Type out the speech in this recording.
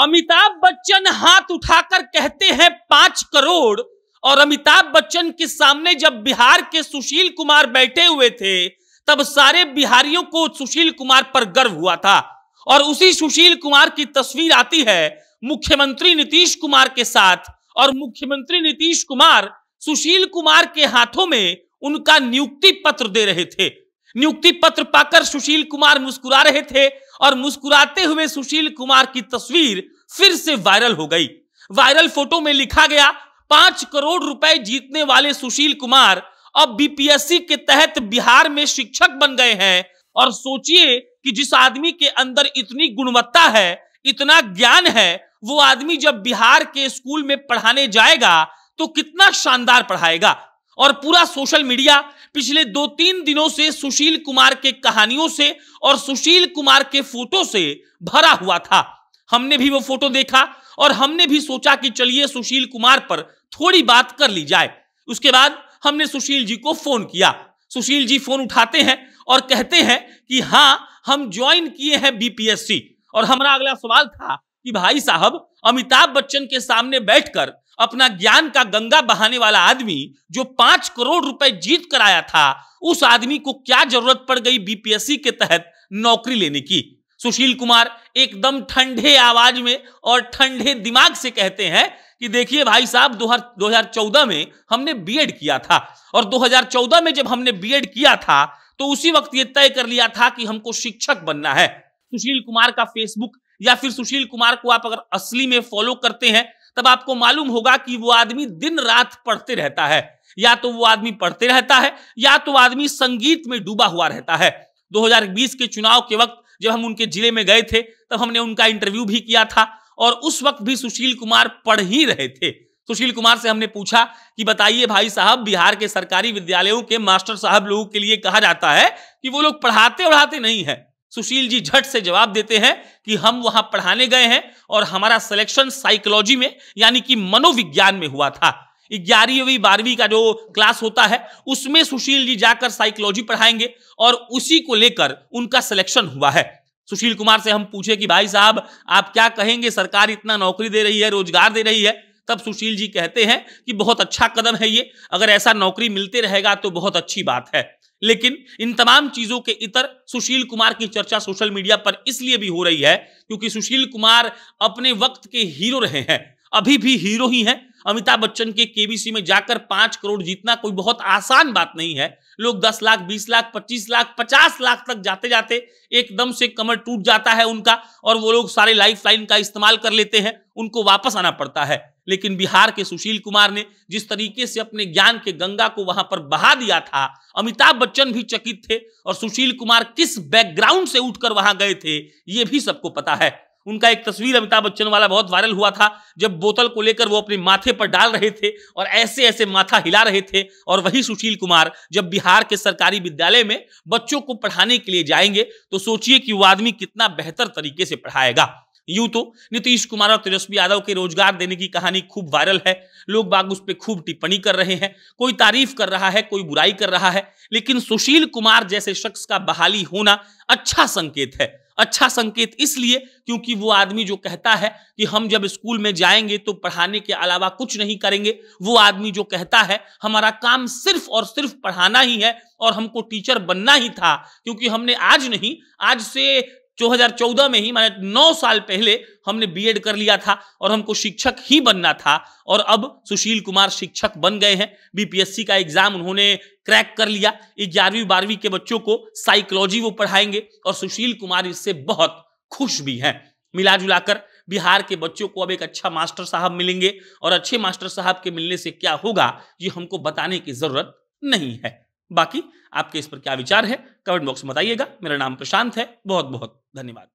अमिताभ बच्चन हाथ उठाकर कहते हैं पांच करोड़ और अमिताभ बच्चन के सामने जब बिहार के सुशील कुमार बैठे हुए थे तब सारे बिहारियों को सुशील कुमार पर गर्व हुआ था और उसी सुशील कुमार की तस्वीर आती है मुख्यमंत्री नीतीश कुमार के साथ और मुख्यमंत्री नीतीश कुमार सुशील कुमार के हाथों में उनका नियुक्ति पत्र दे रहे थे नियुक्ति पत्र पाकर सुशील कुमार मुस्कुरा रहे थे और मुस्कुराते हुए सुशील कुमार की तस्वीर फिर से वायरल हो गई वायरल फोटो में लिखा गया पांच करोड़ रुपए जीतने वाले सुशील कुमार अब बीपीएससी के तहत बिहार में शिक्षक बन गए हैं और सोचिए कि जिस आदमी के अंदर इतनी गुणवत्ता है इतना ज्ञान है वो आदमी जब बिहार के स्कूल में पढ़ाने जाएगा तो कितना शानदार पढ़ाएगा और पूरा सोशल मीडिया पिछले दो तीन दिनों से सुशील कुमार के कहानियों से और सुशील कुमार के फोटो से भरा हुआ था हमने भी वो फोटो देखा और हमने भी सोचा कि चलिए सुशील कुमार पर थोड़ी बात कर ली जाए उसके बाद हमने सुशील जी को फोन किया सुशील जी फोन उठाते हैं और कहते हैं कि हाँ हम ज्वाइन किए हैं बीपीएससी और हमारा अगला सवाल था कि भाई साहब अमिताभ बच्चन के सामने बैठकर अपना ज्ञान का गंगा बहाने वाला आदमी जो पांच करोड़ रुपए जीत कर आया था उस आदमी को क्या जरूरत पड़ गई बीपीएससी के तहत नौकरी लेने की सुशील कुमार एकदम ठंडे आवाज में और ठंडे दिमाग से कहते हैं कि देखिए भाई साहब दो हजार में हमने बीएड किया था और 2014 में जब हमने बीएड किया था तो उसी वक्त ये तय कर लिया था कि हमको शिक्षक बनना है सुशील कुमार का फेसबुक या फिर सुशील कुमार को आप अगर असली में फॉलो करते हैं तब आपको मालूम होगा कि वो आदमी दिन रात पढ़ते रहता है या तो वो आदमी पढ़ते रहता है या तो आदमी संगीत में डूबा हुआ रहता है 2020 के चुनाव के वक्त जब हम उनके जिले में गए थे तब हमने उनका इंटरव्यू भी किया था और उस वक्त भी सुशील कुमार पढ़ ही रहे थे सुशील कुमार से हमने पूछा कि बताइए भाई साहब बिहार के सरकारी विद्यालयों के मास्टर साहब लोगों के लिए कहा जाता है कि वो लोग पढ़ाते उढ़ाते नहीं है सुशील जी झट से जवाब देते हैं कि हम वहां पढ़ाने गए हैं और हमारा सिलेक्शन साइकोलॉजी में यानी कि मनोविज्ञान में हुआ था ग्यारहवीं बारहवीं का जो क्लास होता है उसमें सुशील जी जाकर साइकोलॉजी पढ़ाएंगे और उसी को लेकर उनका सिलेक्शन हुआ है सुशील कुमार से हम पूछे कि भाई साहब आप क्या कहेंगे सरकार इतना नौकरी दे रही है रोजगार दे रही है तब सुशील जी कहते हैं कि बहुत अच्छा कदम है ये अगर ऐसा नौकरी मिलते रहेगा तो बहुत अच्छी बात है लेकिन इन तमाम चीजों के इतर सुशील कुमार की चर्चा सोशल मीडिया पर इसलिए भी हो रही है क्योंकि सुशील कुमार अपने वक्त के हीरो रहे हैं अभी भी हीरो ही हैं अमिताभ बच्चन के केबीसी में जाकर पांच करोड़ जीतना कोई बहुत आसान बात नहीं है लोग दस लाख बीस लाख पच्चीस लाख पचास लाख तक जाते जाते एकदम से कमर टूट जाता है उनका और वो लोग सारे लाइफ लाइन का इस्तेमाल कर लेते हैं उनको वापस आना पड़ता है लेकिन बिहार के सुशील कुमार ने जिस तरीके से अपने ज्ञान के गंगा को वहां पर बहा दिया था अमिताभ बच्चन भी चकित थे और सुशील कुमार किस बैकग्राउंड से उठकर वहां गए थे ये भी सबको पता है उनका एक तस्वीर अमिताभ बच्चन वाला बहुत वायरल हुआ था जब बोतल को लेकर वो अपने माथे पर डाल रहे थे और ऐसे ऐसे माथा हिला रहे थे और वही सुशील कुमार जब बिहार के सरकारी विद्यालय में बच्चों को पढ़ाने के लिए जाएंगे तो सोचिए कि वो आदमी कितना बेहतर तरीके से पढ़ाएगा यूं तो नीतीश कुमार और तेजस्वी यादव के रोजगार देने की कहानी खूब वायरल है लोग बाग उस पर खूब टिप्पणी कर रहे हैं कोई तारीफ कर रहा है कोई बुराई कर रहा है लेकिन सुशील कुमार जैसे शख्स का बहाली होना अच्छा संकेत है अच्छा संकेत इसलिए क्योंकि वो आदमी जो कहता है कि हम जब स्कूल में जाएंगे तो पढ़ाने के अलावा कुछ नहीं करेंगे वो आदमी जो कहता है हमारा काम सिर्फ और सिर्फ पढ़ाना ही है और हमको टीचर बनना ही था क्योंकि हमने आज नहीं आज से 2014 में ही माने 9 साल पहले हमने बीएड कर लिया था और हमको शिक्षक ही बनना था और अब सुशील कुमार शिक्षक बन गए हैं बीपीएससी का एग्जाम उन्होंने क्रैक कर लिया ग्यारहवीं बारहवीं के बच्चों को साइकोलॉजी वो पढ़ाएंगे और सुशील कुमार इससे बहुत खुश भी हैं मिला जुलाकर बिहार के बच्चों को अब एक अच्छा मास्टर साहब मिलेंगे और अच्छे मास्टर साहब के मिलने से क्या होगा ये हमको बताने की जरूरत नहीं है बाकी आपके इस पर क्या विचार है कमेंट बॉक्स में बताइएगा मेरा नाम प्रशांत है बहुत बहुत धन्यवाद